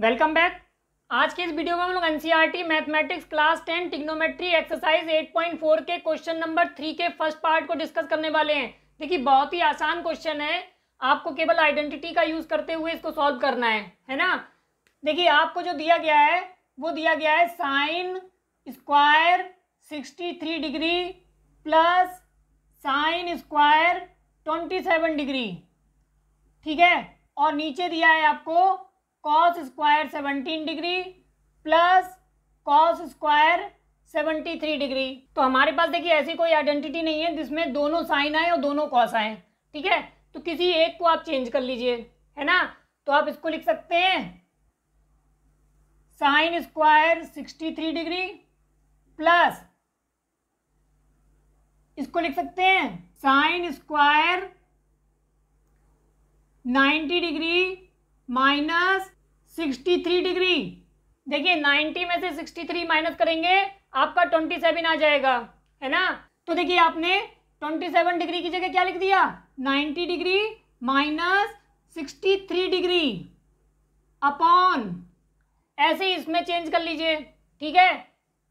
welcome back आज के इस वीडियो में हम लोग NCERT mathematics class ten trigonometry exercise 8.4 के क्वेश्चन नंबर थ्री के फर्स्ट पार्ट को डिस्कस करने वाले हैं देखिए बहुत ही आसान क्वेश्चन है आपको केवल आइडेंटिटी का यूज करते हुए इसको सॉल्व करना है है ना देखिए आपको जो दिया गया है वो दिया गया है sine square sixty three degree plus sine square twenty seven degree ठीक है और नीचे दिया है आपको cos square seventeen degree plus cos square seventy three degree तो हमारे पास देखिए ऐसी कोई आइडेंटिटी नहीं है जिसमें दोनों साइन आए और दोनों कॉस आए ठीक है तो किसी एक को आप चेंज कर लीजिए है ना तो आप इसको लिख सकते हैं sine square sixty three degree plus इसको लिख सकते हैं sine square ninety degree minus sixty three degree देखिए नाइन्टी में से सिक्सटी थ्री माइनस करेंगे आपका ट्वेंटी सेवन आ जाएगा है ना तो देखिए आपने ट्वेंटी सेवन डिग्री की जगह क्या लिख दिया ninety degree minus sixty three degree upon ऐसे ही इसमें चेंज कर लीजिए ठीक है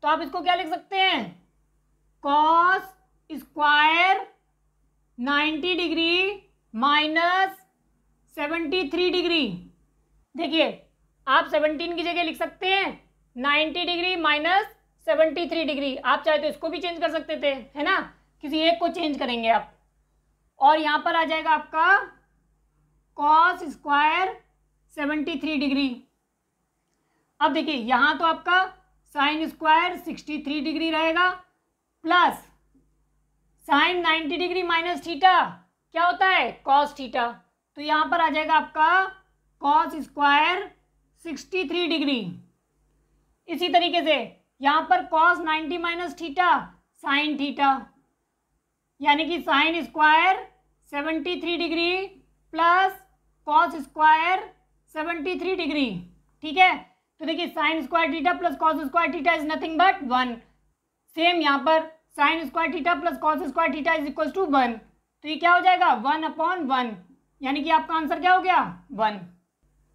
तो आप इसको क्या लिख सकते हैं cos square ninety degree minus seventy three degree देखिए आप सेवनटीन की जगह लिख सकते हैं ninety degree minus seventy three degree आप चाहे तो इसको भी चेंज कर सकते थे है ना किसी एक को चेंज करेंगे आप और यहाँ पर आ जाएगा आपका cos square seventy three degree अब देखिए यहाँ तो आपका sine square sixty three degree रहेगा plus sine ninety degree minus theta क्या होता है कॉस थीटा तो यहाँ पर आ जाएगा आपका cos square sixty three degree इसी तरीके से यहाँ पर cos ninety minus theta sine theta यानी कि sine square seventy three degree plus cos square seventy three degree ठीक है तो देखिए sine square theta plus cos square theta is nothing but one same यहाँ पर sine square theta plus cos square theta is equal to one तो ये क्या हो जाएगा वन अपॉन वन यानी कि आपका आंसर क्या हो गया वन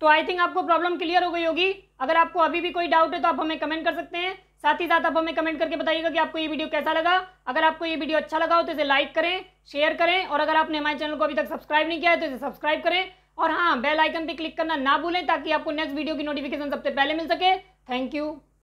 तो आई थिंक आपको प्रॉब्लम क्लियर हो गई होगी अगर आपको अभी भी कोई डाउट है तो आप हमें कमेंट कर सकते हैं साथ ही साथ आप हमें कमेंट करके बताइएगा कि आपको ये वीडियो कैसा लगा अगर आपको ये वीडियो अच्छा लगा हो तो इसे लाइक करें शेयर करें और अगर आपने हमारे चैनल को अभी तक सब्सक्राइब नहीं किया है तो इसे सब्सक्राइब करें और हाँ बेल आइकन पर क्लिक करना ना भूलें ताकि आपको नेक्स्ट वीडियो की नोटिफिकेशन सबसे पहले मिल सके थैंक यू